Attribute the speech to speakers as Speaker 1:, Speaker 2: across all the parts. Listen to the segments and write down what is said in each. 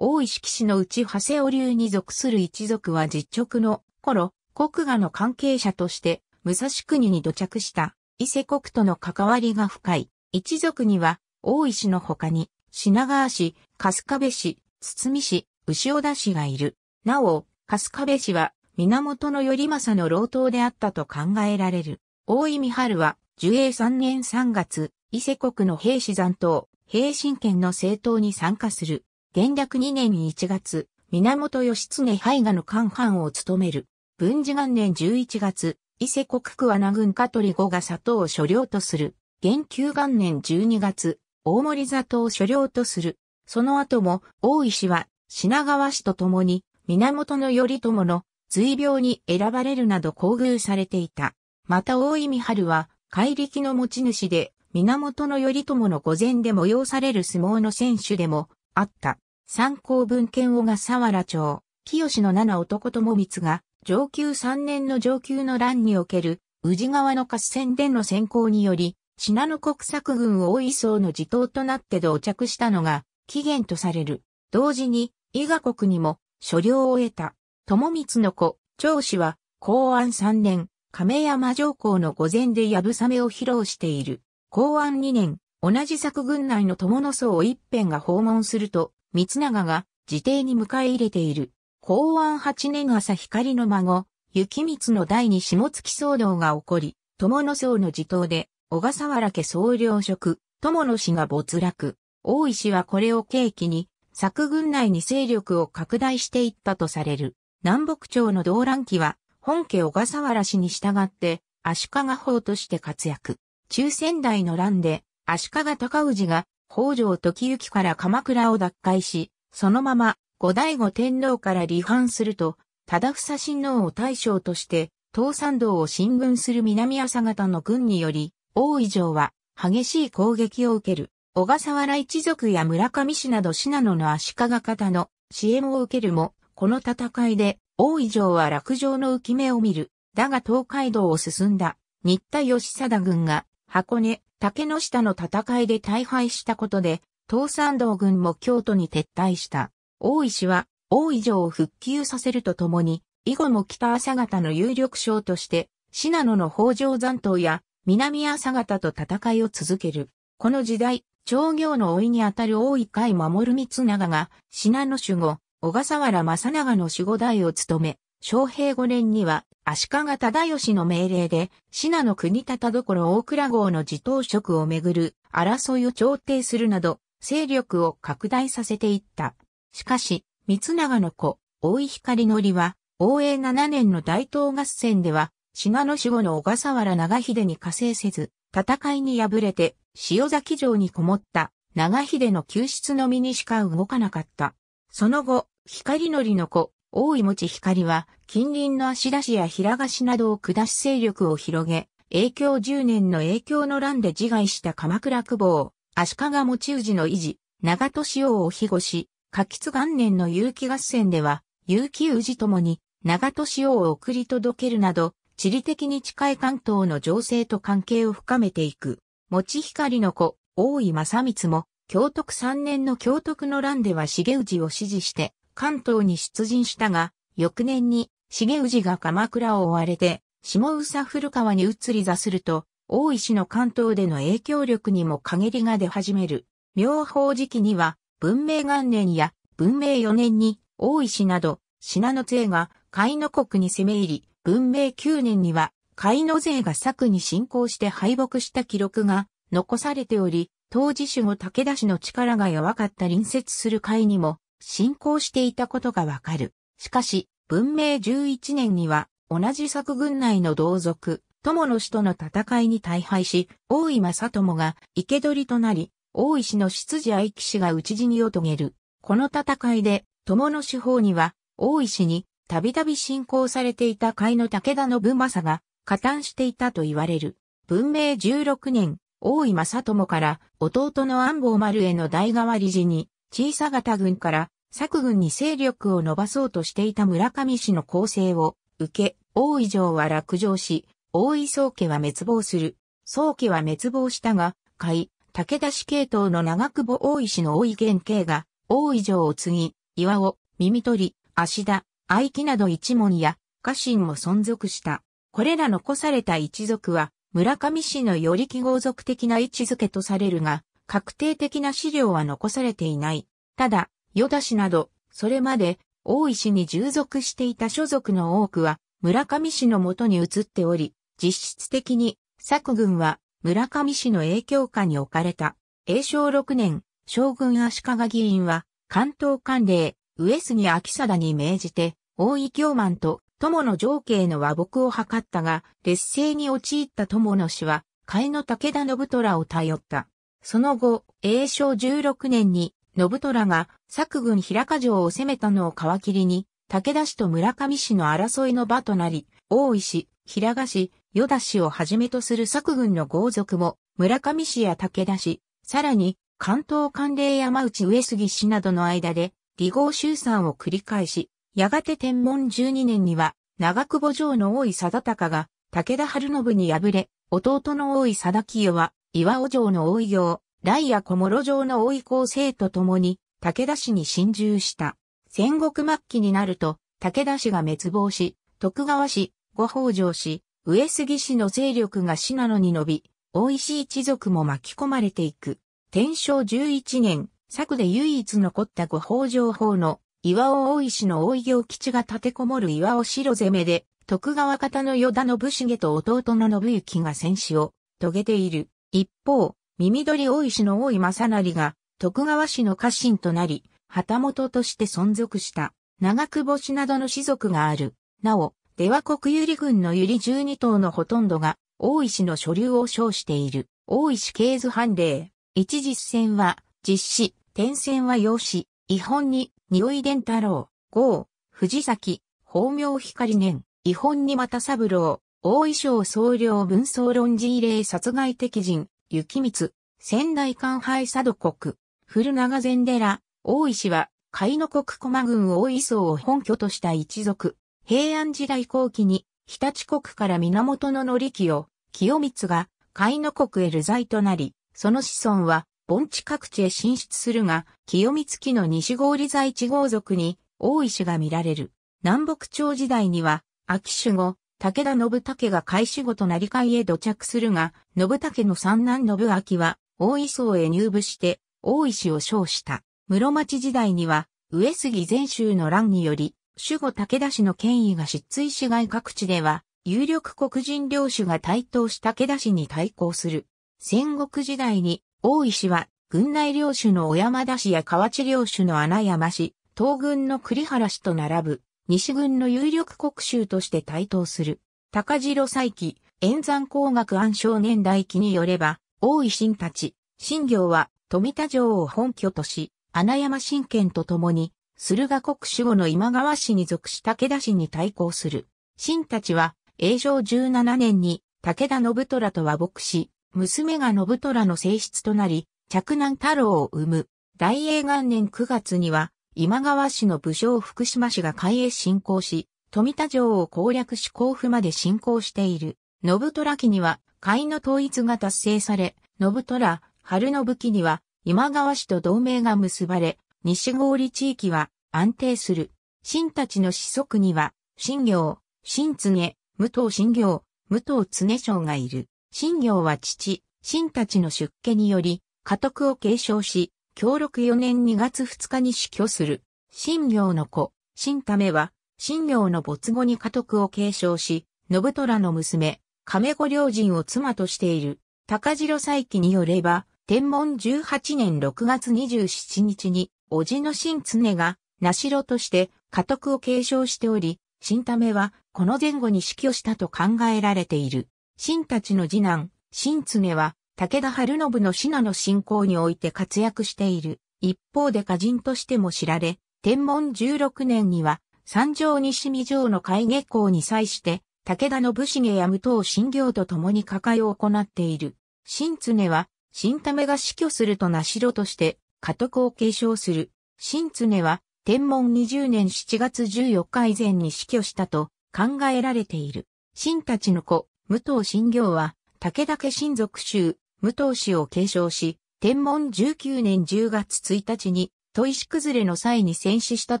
Speaker 1: 大石騎士のうち長谷尾流に属する一族は実直の頃、国画の関係者として武蔵国に土着した伊勢国との関わりが深い。一族には大石の他に品川市、春日部市、堤市、牛尾田市がいる。なお、春日部市は源頼政の老頭であったと考えられる。大井美春は、樹英3年3月、伊勢国の兵士残党、平身権の政党に参加する。元略2年1月、源義経廃賀の官藩を務める。文治元年11月、伊勢国区穴郡香取五が佐藤を所領とする。元旧元年12月、大森佐藤を所領とする。その後も、大石は、品川氏と共に、源頼朝の随病に選ばれるなど厚遇されていた。また大井美春は、怪力の持ち主で、源頼朝の御前で催される相撲の選手でも、あった。参考文献をが沢原町、清の七男友光が、上級3年の上級の乱における、宇治川の合戦での先行により、信濃国策軍を大磯層の地頭となって同着したのが、起源とされる。同時に、伊賀国にも、所領を得た。友光の子、長子は、公安3年、亀山上皇の御前でやぶさめを披露している。公安2年、同じ作軍内の友の僧を一辺が訪問すると、三長が自邸に迎え入れている、公安八年朝光の孫、雪光の第二下月騒動が起こり、友の僧の自頭で、小笠原家総領職、友の氏が没落。大石はこれを契機に、作軍内に勢力を拡大していったとされる。南北朝の動乱期は、本家小笠原氏に従って、足利法として活躍。中仙台の乱で、足利尊氏が北条時行から鎌倉を奪回し、そのまま後醍醐天皇から離反すると、忠房親王を大将として、東山道を進軍する南朝方の軍により、大井城は激しい攻撃を受ける。小笠原一族や村上氏など信濃の足利方の支援を受けるも、この戦いで大井城は落城の浮き目を見る。だが東海道を進んだ新田義貞軍が箱根、竹の下の戦いで大敗したことで、東山道軍も京都に撤退した。大石は、大井城を復旧させるとともに、以後も北朝方の有力将として、信濃の北条残党や南朝方と戦いを続ける。この時代、長行の老いにあたる大井海守光長が、信濃守護、小笠原正長の守護代を務め、昌平五年には、足利忠義の命令で、信濃国忠所大倉郷の自頭職をめぐる争いを調停するなど、勢力を拡大させていった。しかし、三長の子、大井光則は、応永7年の大東合戦では、信濃守護の小笠原長秀に加勢せず、戦いに敗れて、塩崎城にこもった長秀の救出の身にしか動かなかった。その後、光則の子、大井持光は、近隣の足田市や平賀市などを下し勢力を広げ、影響10年の影響の乱で自害した鎌倉久保、足利持氏の維持、長戸志王を庇護し、柿津元年の有機合戦では、有機氏ともに、長戸志王を送り届けるなど、地理的に近い関東の情勢と関係を深めていく。持光の子、大井正光も、京徳3年の京徳の乱では重氏を支持して、関東に出陣したが、翌年に重氏が鎌倉を追われて、下宇佐古川に移り座すると、大石の関東での影響力にも陰りが出始める。妙法時期には、文明元年や文明四年に大石など、信濃勢が海の国に攻め入り、文明九年には海の勢が策に侵攻して敗北した記録が残されており、当時守護武田氏の力が弱かった隣接する海にも侵攻していたことがわかる。しかし、文明11年には、同じ作軍内の同族、友の氏との戦いに大敗し、大井正友が生け捕りとなり、大井氏の執事愛騎士が討ち死にを遂げる。この戦いで、友の手法には、大井氏に、たびたび信仰されていた甲斐の武田信政が、加担していたと言われる。文明16年、大井正友から、弟の安保丸への代替わり時に、小さ型軍から、作軍に勢力を伸ばそうとしていた村上氏の構成を受け、大井城は落城し、大井宗家は滅亡する。宗家は滅亡したが、甲斐、武田氏系統の長久保大井氏の大井源慶が、大井城を継ぎ、岩尾、耳取、り、足田、愛木など一門や、家臣も存続した。これら残された一族は、村上氏のより記号族的な位置づけとされるが、確定的な資料は残されていない。ただ、与田氏など、それまで大石に従属していた所属の多くは村上氏のもとに移っており、実質的に作軍は村上氏の影響下に置かれた。永正6年、将軍足利議員は関東官令、上杉秋貞に命じて、大井京満と友の情景の和睦を図ったが、劣勢に陥った友の氏は、甲斐の武田信虎を頼った。その後、永正16年に信虎が作軍平賀城を攻めたのを皮切りに、武田氏と村上氏の争いの場となり、大石、平賀氏、与田氏をはじめとする作軍の豪族も、村上氏や武田氏、さらに、関東関連山内上杉氏などの間で、離合集散を繰り返し、やがて天文12年には、長久保城の大井貞隆が、武田春信に敗れ、弟の大井貞清は、岩尾城の大井行、ライや小諸城の大井高生と共に、武田氏に侵入した。戦国末期になると、武田氏が滅亡し、徳川氏、五法上氏、上杉氏の勢力が死なのに伸び、大石一族も巻き込まれていく。天正11年、作で唯一残った五法上法の岩尾大石の大井行吉が立てこもる岩尾城攻めで、徳川方の与田信重と弟の信行が戦死を遂げている。一方、耳取り大石の大井正成が、徳川氏の家臣となり、旗本として存続した、長久保氏などの氏族がある。なお、出羽国百合軍の百合12頭のほとんどが、大石の所流を称している、大石系図判例。一実戦は、実施、転戦は用紙、違本に、匂い伝太郎、郷、藤崎、法名光年、違本に又三郎、大石を総領文装論事異例殺害敵人、雪光、仙台関廃佐渡国、古長禅寺、大石は、海の国駒郡大磯を本拠とした一族、平安時代後期に、日立国から源の則を、清光が、海の国へ流罪となり、その子孫は、盆地各地へ進出するが、清光期の西郡在地豪族に、大石が見られる。南北朝時代には、秋守護、武田信武が開始後となり会へ土着するが、信武の三男信明は、大磯へ入部して、大石を称した。室町時代には、上杉全州の乱により、守護武田氏の権威が失墜し外各地では、有力黒人領主が台頭し武田氏に対抗する。戦国時代に、大石は、軍内領主の小山田氏や河内領主の穴山氏、東軍の栗原氏と並ぶ。西軍の有力国衆として台頭する。高次郎再起、演山工学暗証年代記によれば、大井新たち、新行は富田城を本拠とし、穴山新県と共に、駿河国守護の今川氏に属し武田氏に対抗する。新たちは、永城17年に武田信虎と和睦し、娘が信虎の正室となり、着難太郎を生む。大英元年9月には、今川氏の武将福島氏が海へ侵攻し、富田城を攻略し甲府まで侵攻している。信虎木には、海の統一が達成され、信虎、春の武器には、今川氏と同盟が結ばれ、西郡地域は安定する。新たちの子息には、新行、新常、武藤新行、武藤常将がいる。新行は父、新たちの出家により、家督を継承し、協力4年2月2日に死去する。新行の子、新為は、新行の没後に家督を継承し、信虎の娘、亀子良人を妻としている。高城再起によれば、天文18年6月27日に、叔父の新常が、名城として家督を継承しており、新為は、この前後に死去したと考えられている。新たちの次男、新常は、武田春信の信濃信仰において活躍している。一方で歌人としても知られ、天文16年には、三条西見城の海月光に際して、武田の武や武藤新行と共に抱えを行っている。新常は、新為が死去するとなしろとして、家督を継承する。新常は、天文20年7月14日以前に死去したと考えられている。新たちの子、武藤新行は、武田家親族衆、武藤氏を継承し、天文19年10月1日に、砥石崩れの際に戦死した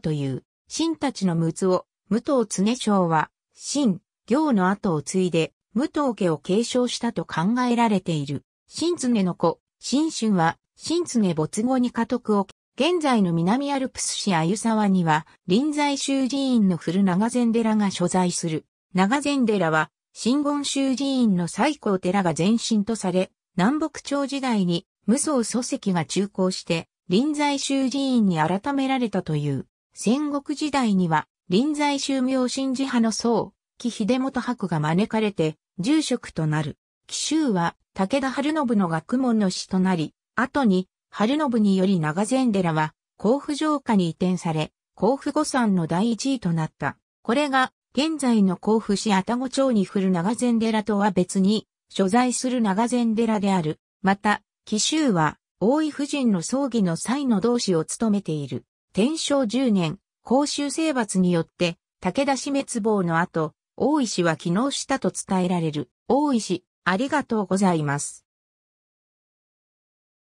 Speaker 1: という、新たちの陸奥を、武藤常将は、新、行の後を継いで、武藤家を継承したと考えられている。新常の子、新春は、新常没後に家督を、現在の南アルプス市鮎沢には、臨済宗寺院の古長禅寺が所在する。長禅寺は、新言宗寺院の最高寺が前身とされ、南北朝時代に無装祖籍が中興して臨済宗寺院に改められたという。戦国時代には臨済宗明神寺派の僧、木秀元博が招かれて住職となる。紀州は武田春信の学問の師となり、後に春信により長禅寺は甲府城下に移転され、甲府御山の第一位となった。これが現在の甲府市愛宕町に降る長禅寺とは別に、所在する長禅寺である。また、紀州は、大井夫人の葬儀の際の同志を務めている。天正10年、公衆征伐によって、武田氏滅亡の後、大井氏は帰納したと伝えられる。大井氏、ありがとうございます。